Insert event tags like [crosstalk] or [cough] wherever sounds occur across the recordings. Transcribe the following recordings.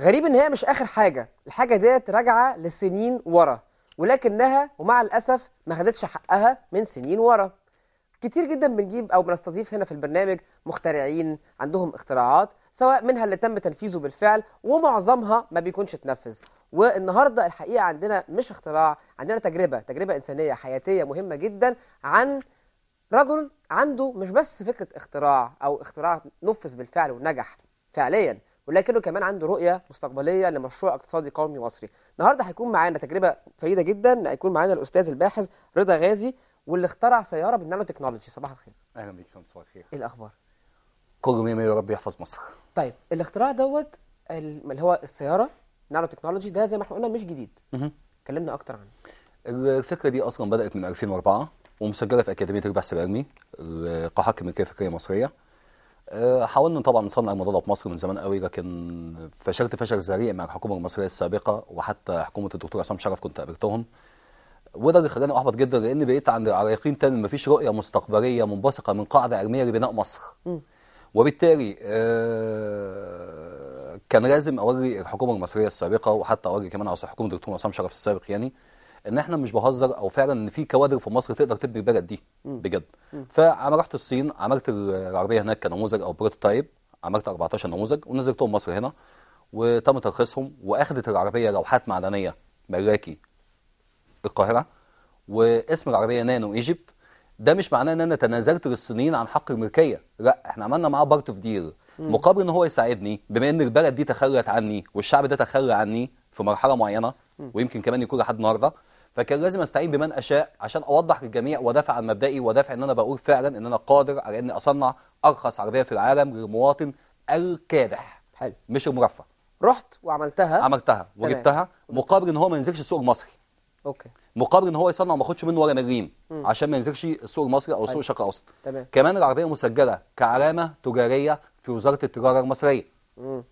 غريب ان هي مش اخر حاجه الحاجه ديت راجعه لسنين ورا ولكنها ومع الاسف ما خدتش حقها من سنين ورا كتير جدا بنجيب او بنستضيف هنا في البرنامج مخترعين عندهم اختراعات سواء منها اللي تم تنفيذه بالفعل ومعظمها ما بيكونش اتنفذ والنهارده الحقيقه عندنا مش اختراع عندنا تجربه تجربه انسانيه حياتيه مهمه جدا عن رجل عنده مش بس فكره اختراع او اختراع نفذ بالفعل ونجح فعليا ولكنه كمان عنده رؤية مستقبلية لمشروع اقتصادي قومي مصري النهاردة هيكون معانا تجربة فريدة جدا هيكون معانا الأستاذ الباحث رضا غازي واللي اخترع سيارة بالنانو تكنولوجي صباح الخير أهلا بيك صباح الخير إيه الأخبار؟ كل ميمة يا رب يحفظ مصر طيب الاختراع دوت اللي هو السيارة نانو تكنولوجي ده زي ما احنا قلنا مش جديد كلمنا أكتر عنه الفكرة دي أصلا بدأت من 2004 ومسجلة في أكاديمية البحث العلمي القاهرة الكلية الفكرية المصرية أه، حاولنا طبعا نصنع الموضوع ده في مصر من زمان قوي لكن فشلت فشل ذريع مع الحكومه المصريه السابقه وحتى حكومه الدكتور عصام شرف كنت قابلتهم وده اللي خلاني احبط جدا لان بقيت عند على يقين تام مفيش رؤيه مستقبليه منبثقه من قاعده علميه لبناء مصر. وبالتالي أه، كان لازم اوري الحكومه المصريه السابقه وحتى اوري كمان حكومه الدكتور عصام شرف السابق يعني ان احنا مش بهزر او فعلا ان في كوادر في مصر تقدر تبني البلد دي بجد فانا رحت الصين عملت العربيه هناك كنموذج او بروتوتايب عملت 14 نموذج ونزلتهم مصر هنا وتم ترخيصهم واخدت العربيه لوحات معدنيه ملاكي القاهره واسم العربيه نانو ايجيبت ده مش معناه ان انا تنازلت للصينيين عن حق الملكيه لا احنا عملنا معاه بارت اوف ديل مقابل ان هو يساعدني بما ان البلد دي تخلت عني والشعب ده تخلى عني في مرحله معينه ويمكن كمان يكون لحد النهارده فكان لازم استعين بمن اشاء عشان اوضح للجميع وادافع عن مبدئي وادافع ان انا بقول فعلا ان انا قادر على اني اصنع ارخص عربيه في العالم للمواطن الكادح حلو مش المرفه رحت وعملتها عملتها وجبتها مقابل ان هو ما ينزلش السوق المصري اوكي مقابل ان هو يصنع وما ياخدش منه ولا مليم عشان ما ينزلش السوق المصري او السوق الشرق الاوسط كمان العربيه مسجله كعلامه تجاريه في وزاره التجاره المصريه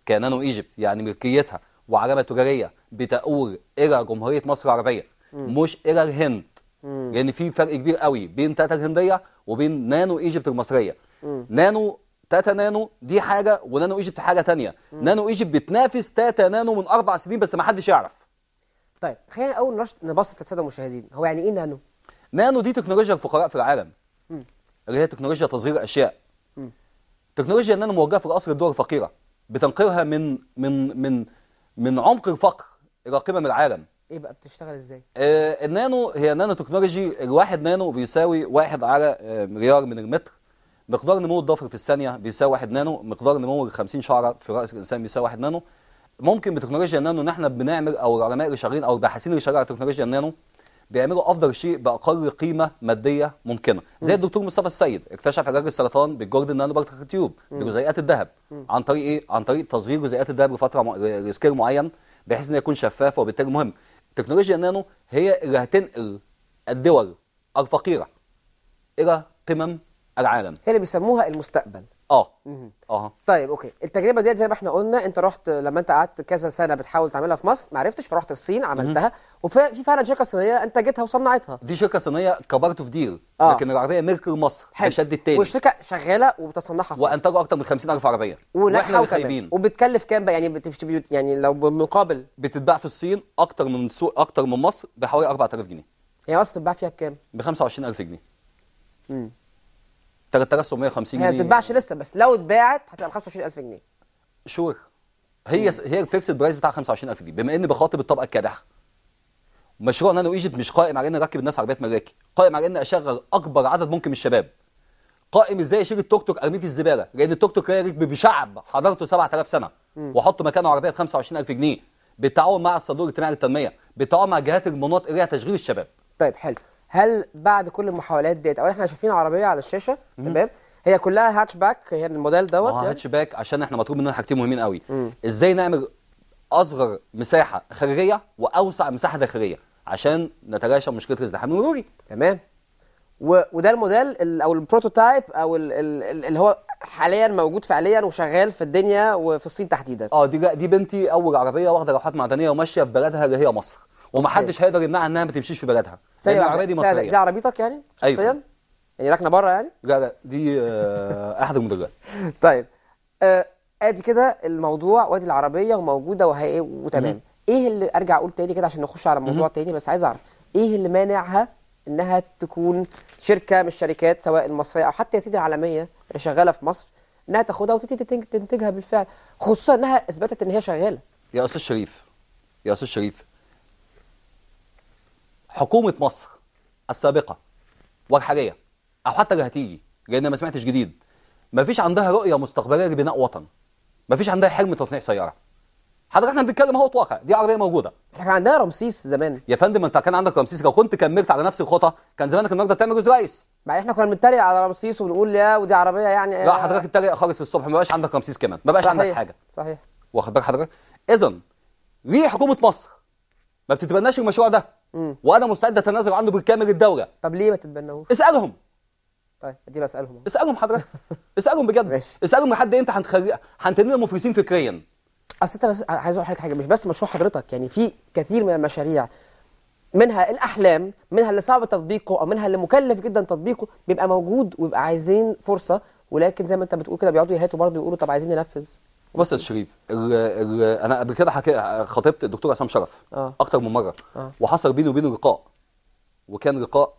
كانانو ايجيبت يعني ملكيتها وعلامه تجاريه بتقول الى جمهوريه مصر العربيه مش الى الهند لان يعني في فرق كبير قوي بين تاتا الهنديه وبين نانو ايجيبت المصريه نانو تاتا نانو دي حاجه ونانو ايجيبت حاجه ثانيه نانو ايجيبت بتنافس تاتا نانو من اربع سنين بس ما حدش يعرف طيب خلينا اول نبسط للساده المشاهدين هو يعني ايه نانو نانو دي تكنولوجيا الفقراء في العالم اللي هي تكنولوجيا تصغير اشياء تكنولوجيا النانو موجهه في الاصل الدول الفقيره بتنقلها من من من من عمق الفقر الى قمم العالم ايه بقى بتشتغل ازاي آه النانو هي نانو تكنولوجي الواحد نانو بيساوي واحد على آه مليار من المتر مقدار نمو الضفر في الثانيه بيساوي واحد نانو مقدار نمو ال 50 شعره في راس الانسان بيساوي واحد نانو ممكن بتكنولوجيا النانو ان احنا بنعمل او العلماء اللي شغالين او الباحثين اللي شغالين على تكنولوجيا النانو بيعملوا افضل شيء باقل قيمه ماديه ممكنه زي م. الدكتور مصطفى السيد اكتشف علاج السرطان بالجوردن نانو تيوب بجزيئات الذهب عن طريق ايه عن طريق تصغير جزيئات الذهب لفتره م... لسكيل معين بحيث انه يكون شفاف وبالتالي مهم تكنولوجيا النانو هي اللي هتنقل الدول الفقيره الى قمم العالم هي اللي بيسموها المستقبل اه اه طيب اوكي التجربه ديت زي ما احنا قلنا انت رحت لما انت قعدت كذا سنه بتحاول تعملها في مصر ما عرفتش فرحت الصين عملتها وفي فعلا شركه صينيه انتجتها وصنعتها دي شركه صينيه كبرت في دير آه. لكن العربيه ميركل مصر هشد التاني والشركه شغاله وبتصنعها في وانتجوا اكتر من 50000 عربيه واحنا خايبين وبتكلف كام بقى يعني يعني لو بالمقابل بتتباع في الصين اكتر من سوق اكتر من مصر بحوالي 4000 جنيه هي اصلا بتتباع فيها بكام؟ ب 25000 جنيه امم تكسب جنيه هي ما بتتباعش لسه بس لو اتباعت هتبقى ب 25000 جنيه شور هي مم. هي الفيكسد برايس بتاع 25000 جنيه بما ان بخاطب الطبقه الكادحه مشروع نانو ايجيبت مش قائم على ان اركب الناس عربيات ملاكي قائم على ان اشغل اكبر عدد ممكن من الشباب قائم ازاي اشيل التوك توك ارميه في الزباله لان التوك توك ركب بشعب حضرته 7000 سنه واحط مكانه عربيه ب 25000 جنيه بالتعاون مع الصندوق الاجتماعي للتنميه بالتعاون مع جهات المناط الى تشغيل الشباب طيب حلو هل بعد كل المحاولات ديت او احنا شايفين عربيه على الشاشه تمام هي كلها هاتش باك هي الموديل دوت اه هاتش باك عشان احنا مطلوب مننا حاجتين مهمين قوي مم. ازاي نعمل اصغر مساحه خارجيه واوسع مساحه داخليه عشان نتلاشى مشكله الازدحام المروري تمام و... وده الموديل او البروتوتايب او ال... ال... اللي هو حاليا موجود فعليا وشغال في الدنيا وفي الصين تحديدا اه دي دي بنتي اول عربيه واخده لوحات معدنيه وماشيه في بلدها اللي هي مصر ومحدش أيوة. هيقدر يمنعها انها ما تمشيش في بلدها لان العربيه دي مصريه دي عربيتك يعني أيوة. شخصيا أيوة. يعني راكنه بره يعني لا لا دي آه، احد المدرجات [laughs] طيب آه ادي كده الموضوع وادي العربيه وموجوده وهي إيه، وتمام ايه اللي ارجع اقول تاني كده عشان نخش على موضوع تاني بس عايز اعرف ايه اللي مانعها انها تكون شركه من الشركات سواء المصريه او حتى يا سيدي العالميه اللي شغاله في مصر انها تاخدها وتبتدي تنتجها بالفعل خصوصا انها اثبتت ان هي شغاله يا استاذ شريف يا استاذ شريف حكومه مصر السابقه والحاليه او حتى اللي هتيجي لان ما سمعتش جديد ما فيش عندها رؤيه مستقبليه لبناء وطن ما فيش عندها حلم تصنيع سياره حضرتك احنا بنتكلم اهو واقع دي عربيه موجوده احنا كان عندنا رمسيس زمان يا فندم انت كان عندك رمسيس لو كنت كملت على نفس الخطى كان زمانك النهارده بتعمل جوز رئيس ما احنا كنا بنتريق على رمسيس وبنقول يا ودي عربيه يعني لا حضرتك اتريق خالص الصبح ما بقاش عندك رمسيس كمان ما بقاش عندك حاجه صحيح واخد بالك حضرتك اذا ليه حكومه مصر ما بتتبناش المشروع ده وانا مستعد اتنازل عنه بالكامل الدوله طب ليه ما تتبنوش اسالهم طيب اديله اسالهم اسالهم حضرتك [laughs] اسالهم بجد ماشي. اسالهم لحد امتى هنخلي هنتنين مفلسين فكريا اصل انت بس عايز اقول حاجه مش بس مشروع حضرتك يعني في كثير من المشاريع منها الاحلام منها اللي صعب تطبيقه او منها اللي مكلف جدا تطبيقه بيبقى موجود ويبقى عايزين فرصه ولكن زي ما انت بتقول كده بيقعدوا يهاتوا برضه يقولوا طب عايزين ننفذ بس يا شريف انا قبل كده حكي خطبت الدكتور عصام شرف آه. اكتر من مره آه. وحصل بيني وبينه لقاء وكان لقاء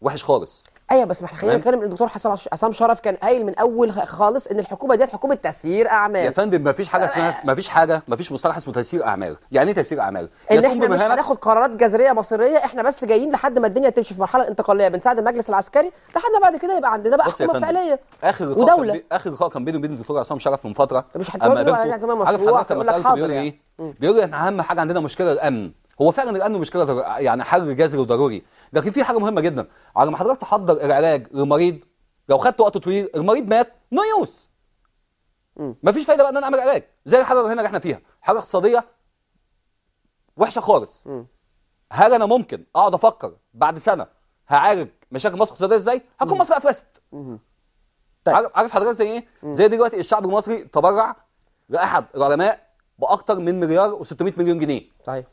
وحش خالص ايوه بس احنا خلينا نتكلم الدكتور حسام حسام شرف كان قايل من اول خالص ان الحكومه ديت حكومه تسيير اعمال يا فندم مفيش حاجه اسمها آه. مفيش حاجه مفيش مصطلح اسمه تسيير اعمال يعني ايه تسيير اعمال ان احنا مش هناخد قرارات جذريه مصيريه احنا بس جايين لحد ما الدنيا تمشي في مرحله انتقاليه بنساعد المجلس العسكري لحد بعد كده يبقى عندنا بقى حكومه فعليه اخر ودوله كان اخر لقاء كان بيني وبين الدكتور حسام شرف من فتره مش هتقول له يعني زمان مشروع بيقول لي ايه يعني. بيقول لي احنا اهم حاجه عندنا مشكله الامن هو فعلا الامن مشكله يعني حل جذري وضروري لكن في حاجه مهمه جدا على ما حضرتك تحضر العلاج للمريض لو خدت وقت طويل المريض مات نو يوز مفيش فايده بقى ان انا اعمل علاج زي الحاله هنا اللي احنا فيها حاجه اقتصاديه وحشه خالص هل انا ممكن اقعد افكر بعد سنه هعالج مشاكل مصر الاقتصاديه ازاي هكون مصر افلست طيب. عارف حضرتك زي ايه زي دلوقتي الشعب المصري تبرع لاحد العلماء باكثر من مليار و600 مليون جنيه صحيح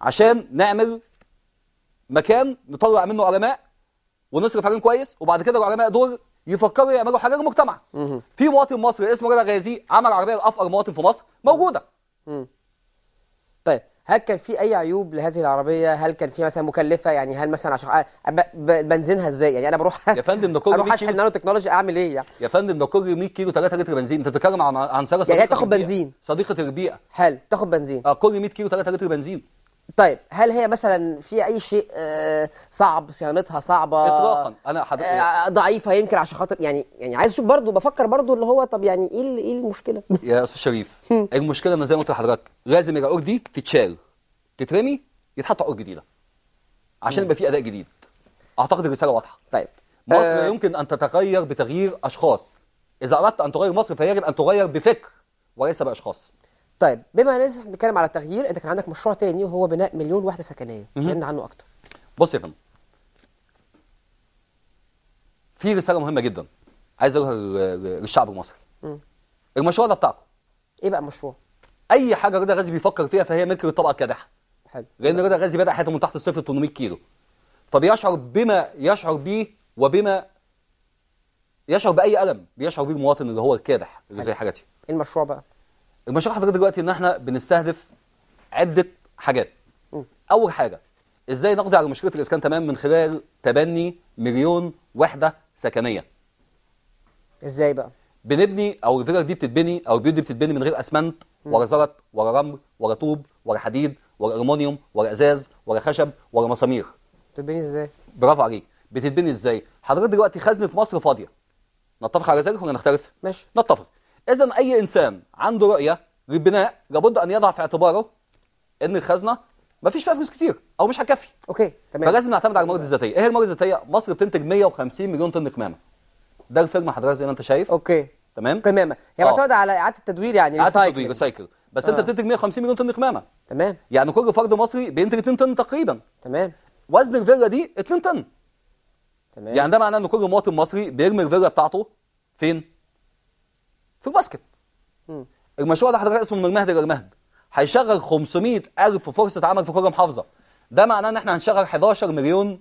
عشان نعمل مكان نطلع منه علماء ونصرف عليهم كويس وبعد كده العلماء دول يفكروا يعملوا حاجه للمجتمع في مواطن مصري اسمه رضا غازي عمل عربيه لافقر مواطن في مصر موجوده مم. طيب هل كان في اي عيوب لهذه العربيه هل كان في مثلا مكلفه يعني هل مثلا عشان آه، بنزينها ازاي يعني انا بروح يا فندم ده كله اروح اشحن نانو تكنولوجي اعمل ايه يعني يا فندم ده كله 100 كيلو 3 لتر بنزين انت بتتكلم عن عن سعر يعني تاخد بنزين صديقه البيئه حلو تاخد بنزين اه كل 100 كيلو 3 لتر بنزين طيب هل هي مثلا في اي شيء آه، صعب صيانتها صعبه اطلاقا انا آه، ضعيفه يمكن عشان خاطر يعني يعني عايز اشوف برضه بفكر برضه اللي هو طب يعني ايه ايه المشكله [laughs] يا استاذ شريف المشكله ان زي ما قلت لحضرتك لازم العقور دي تتشال تترمي يتحط عقور جديده عشان يبقى في اداء جديد اعتقد الرساله واضحه طيب مصر آه. لا يمكن ان تتغير بتغيير اشخاص اذا اردت ان تغير مصر فيجب ان تغير بفكر وليس باشخاص طيب بما ان احنا بنتكلم على التغيير انت كان عندك مشروع تاني وهو بناء مليون وحده سكنيه كلمنا عنه اكتر بص يا فندم في رساله مهمه جدا عايز اقولها للشعب المصري مم. المشروع ده بتاعكم ايه بقى المشروع اي حاجه رضا غازي بيفكر فيها فهي ملك للطبقه الكادحه حلو لان رضا غازي بدا حياته من تحت الصفر 800 كيلو فبيشعر بما يشعر به وبما يشعر باي الم بيشعر به المواطن اللي هو الكادح اللي زي حاجتي ايه المشروع بقى المشروع حضرتك دلوقتي ان احنا بنستهدف عده حاجات اول حاجه ازاي نقضي على مشكله الاسكان تمام من خلال تبني مليون وحده سكنيه ازاي بقى بنبني او الفيلر دي بتتبني او البيوت دي بتتبني من غير اسمنت ولا زلط ولا رمل ولا طوب ولا حديد ولا المونيوم ولا ازاز ولا خشب ولا مسامير بتتبني ازاي برافو عليك بتتبني ازاي حضرتك دلوقتي خزنه مصر فاضيه نتفق على ذلك ولا نختلف ماشي نتفق إذا أي إنسان عنده رؤية للبناء لابد أن يضع في اعتباره إن الخزنة ما فيش فيها فلوس كتير أو مش هتكفي أوكي تمام فلازم نعتمد على الموارد الذاتية إيه هي الموارد الذاتية؟ مصر بتنتج 150 مليون طن قمامة ده الفيلم حضرتك زي ما أنت شايف أوكي تمام تماما يعني آه. معتمده على إعادة التدوير يعني إعادة التدوير ريسايكل بس آه. أنت بتنتج 150 مليون طن قمامة تمام يعني كل فرد مصري بينتج 2 طن تقريبا تمام وزن الفيلا دي 2 طن تمام يعني ده معناه ان كل مواطن مصري بيرمي الفيلا بتاعته فين؟ في الباسكت المشروع ده حضرتك اسمه من المهد للمهد هيشغل 500 ألف فرصة عمل في كل محافظة ده معناه ان احنا هنشغل 11 مليون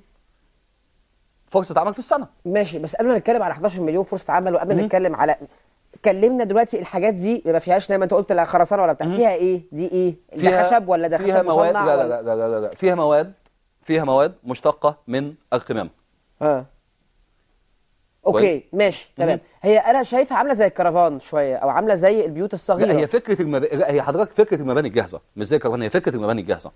فرصة عمل في السنة ماشي بس قبل ما نتكلم على 11 مليون فرصة عمل وقبل ما نتكلم على كلمنا دلوقتي الحاجات دي ما فيهاش زي ما انت قلت لا خرسانه ولا بتاع فيها ايه دي ايه فيها ده خشب ولا ده فيها مواد لا, لا لا, لا لا لا فيها مواد فيها مواد مشتقه من القمامه اه اوكي ماشي تمام هي انا شايفها عامله زي الكرفان شويه او عامله زي البيوت الصغيره لا هي فكره المب... هي حضرتك فكره المباني الجاهزه مش زي الكرفان هي فكره المباني الجاهزه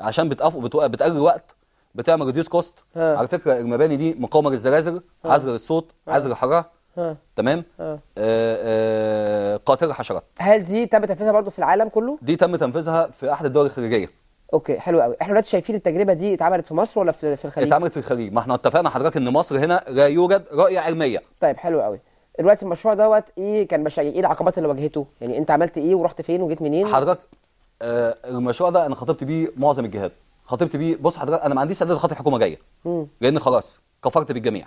عشان بتقف بت... وقت بتعمل ريديوس كوست على فكره المباني دي مقاومه للزلازل عزل الصوت عزل الحراره تمام آه، آه، قاتله الحشرات هل دي تم تنفيذها برضو في العالم كله دي تم تنفيذها في احد الدول الخليجيه اوكي حلو قوي احنا دلوقتي شايفين التجربه دي اتعملت في مصر ولا في في الخليج اتعملت في الخليج ما احنا اتفقنا حضرتك ان مصر هنا لا يوجد رؤيه علميه طيب حلو قوي دلوقتي المشروع دوت ايه كان مش ايه العقبات اللي واجهته يعني انت عملت ايه ورحت فين وجيت منين حضرتك آه المشروع ده انا خاطبت بيه معظم الجهات خاطبت بيه بص حضرتك انا ما عنديش سداد خاطر حكومه جايه لان خلاص كفرت بالجميع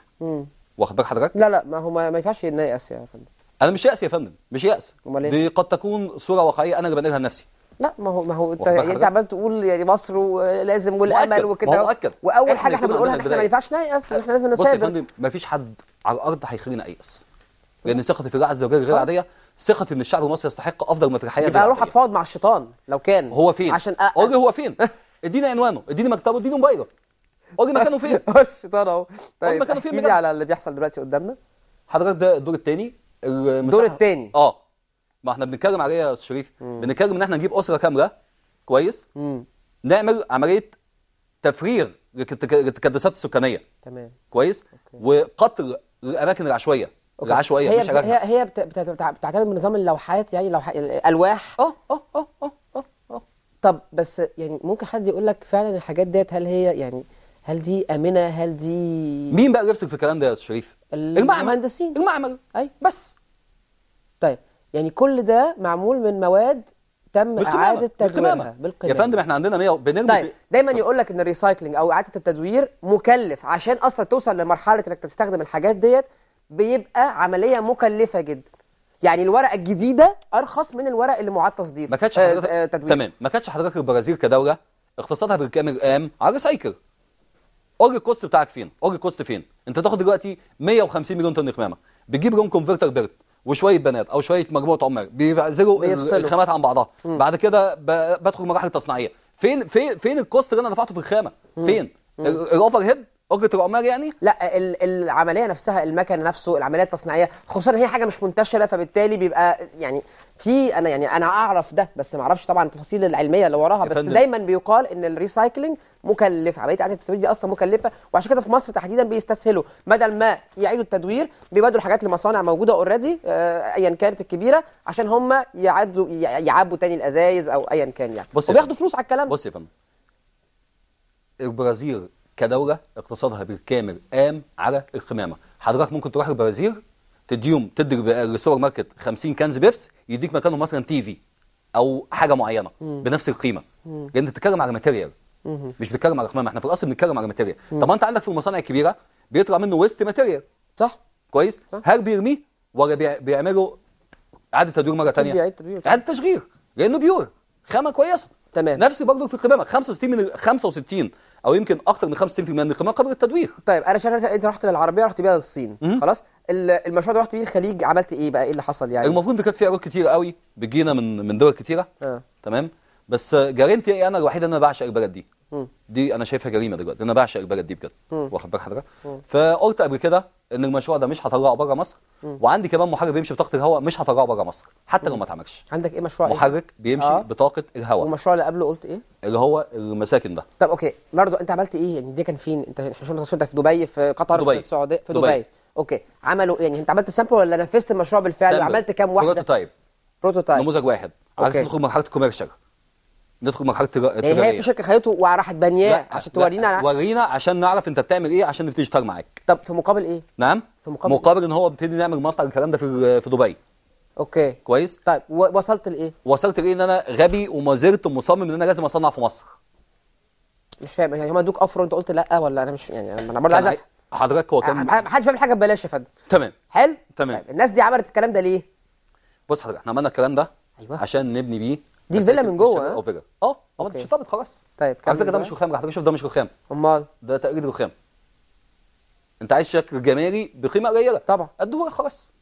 واخد بالك حضرتك لا لا ما هو ما ينفعش ان يأس يا فندم انا مش يأس يا فندم مش يأس دي إيه؟ قد تكون صوره واقعيه انا اللي بنقلها لنفسي لا ما هو ما هو انت يعني انت عمال تقول يعني مصر ولازم والامل وكده مؤكد واول حاجه احنا بنقولها احنا ما ينفعش نيأس واحنا لازم نسافر بص يا ما فيش حد على الارض هيخلينا ايأس لان ثقتي في الله عز وجل غير عاديه ثقتي ان الشعب المصري يستحق افضل ما في الحياه يبقى اروح اتفاوض مع الشيطان لو كان هو فين عشان اقول هو فين اديني عنوانه اديني مكتبه اديني موبايله قول لي مكانه فين [laughs] الشيطان اهو طيب مكانه فين على اللي بيحصل دلوقتي قدامنا حضرتك ده الدور الثاني الدور الثاني اه ما احنا بنتكلم عليه يا استاذ شريف بنتكلم ان احنا نجيب اسره كامله كويس مم. نعمل عمليه تفريغ للتكدسات السكانيه تمام كويس أوكي. وقتل الاماكن العشوائيه أوكي. العشوائيه هي مش بت... هي هي بت... بت... بتعتمد من نظام اللوحات يعني لوح... الالواح أه،, اه اه اه اه اه طب بس يعني ممكن حد يقول لك فعلا الحاجات ديت هل هي يعني هل دي امنه هل دي مين بقى اللي يفصل في الكلام ده يا استاذ شريف المهندسين المعمل اي أيوة. بس طيب يعني كل ده معمول من مواد تم اعاده تدويرها بالقمامه يا فندم احنا عندنا 100 بنرمي طيب دايما يقول لك ان الريسايكلينج او اعاده التدوير مكلف عشان اصلا توصل لمرحله انك تستخدم الحاجات ديت بيبقى عمليه مكلفه جدا يعني الورقه الجديده ارخص من الورق اللي معاد تصدير ما كانتش حضرتك آه, آه، تدوير. تمام ما كانتش حضرتك البرازيل كدوله اقتصادها بالكامل قام على الريسايكل قول الكوست بتاعك فين قول الكوست فين انت تاخد دلوقتي 150 مليون طن قمامه بتجيب لهم كونفرتر بيرت وشويه بنات او شويه مجموعه عمال بيعزلوا الخامات عن بعضها مم. بعد كده بدخل مراحل تصنيعيه فين فين فين الكوست اللي انا دفعته في الخامه فين الاوفر هيد تبقى العمال يعني لا العمليه نفسها المكن نفسه العمليه التصنيعيه خصوصا هي حاجه مش منتشره فبالتالي بيبقى يعني في انا يعني انا اعرف ده بس ما اعرفش طبعا التفاصيل العلميه اللي وراها بس فندم. دايما بيقال ان الريسايكلينج مكلف عمليه اعاده التدوير دي اصلا مكلفه وعشان كده في مصر تحديدا بيستسهلوا بدل ما يعيدوا التدوير بيبادروا حاجات لمصانع موجوده اوريدي آه، ايا كانت الكبيره عشان هم يعدوا يعبوا تاني الازايز او ايا كان يعني بص وبياخدوا فلوس على الكلام بص يا فندم البرازيل كدوله اقتصادها بالكامل قام على القمامه حضرتك ممكن تروح البرازيل تديهم تدي للسوبر ماركت 50 كنز بيبس يديك مكانه مثلا تي في او حاجه معينه مم. بنفس القيمه مم. لان انت بتتكلم على ماتيريال مش بتتكلم على قمامه احنا في الاصل بنتكلم على ماتيريال طب انت عندك في المصانع الكبيره بيطلع منه ويست ماتيريال صح كويس صح. هل بيرميه ولا بيع... بيعملوا اعاده تدوير مره ثانيه اعاده تشغيل لانه بيور خامه كويسه تمام نفس برضه في القمامه 65 من 65 او يمكن اكتر من 65% من قيمه قبل التدوير طيب انا شايف انت رحت للعربيه رحت بيها للصين خلاص المشروع ده رحت بيه الخليج عملت ايه بقى ايه اللي حصل يعني المفروض كانت في ايراد كتير قوي بتجينا من من دول كتيره آه. تمام بس جارنتي إيه؟ انا الوحيد انا بعشق البلد دي دي انا شايفها جريمه دلوقتي انا بعشق البلد دي بجد واخد بالك حضرتك فقلت قبل كده ان المشروع ده مش هطلعه بره مصر وعندي كمان محرك بيمشي بطاقه الهواء مش هطلعه بره مصر حتى لو ما اتعملش عندك ايه مشروع إيه؟ محرك إيه؟ بيمشي آه. بطاقه الهواء والمشروع اللي قبله قلت ايه اللي هو المساكن ده طب اوكي برضه انت عملت ايه يعني دي كان فين انت احنا شفنا تصويرك في دبي في قطر دبي. في السعوديه في دبي, دبي. اوكي عملوا إيه؟ يعني انت عملت سامبل ولا نفذت المشروع بالفعل وعملت كام واحده بروتوتايب بروتوتايب نموذج واحد عايز اساس مرحله الكوميرشال ندخل مرحله التجاره إيه، يعني هي في شركه خدته وراحت بنياه عشان تورينا لا. ورينا عشان نعرف انت بتعمل ايه عشان نبتدي نشتغل معاك طب في مقابل ايه نعم في مقابل إيه؟ مقابل إيه؟ ان هو بيبتدي نعمل مصنع الكلام ده في في دبي اوكي كويس طيب وصلت لايه وصلت لايه ان انا غبي وما زلت مصمم ان انا لازم اصنع في مصر مش فاهم يعني هم ادوك اوفر وانت قلت لا ولا انا مش يعني انا برضه عايز افهم حضرتك هو كان محدش فاهم حاجه ببلاش يا فندم تمام حلو تمام طيب الناس دي عملت الكلام ده ليه بص حضرتك احنا عملنا الكلام ده أيوة. عشان نبني بيه دي الفيلا من جوه اه اه ما انت شفتها خلاص طيب على فكره ده مش رخام حضرتك شوف ده مش رخام امال ده تقليد رخام انت عايز شكل جمالي بقيمه قليله طبعا ادوها خلاص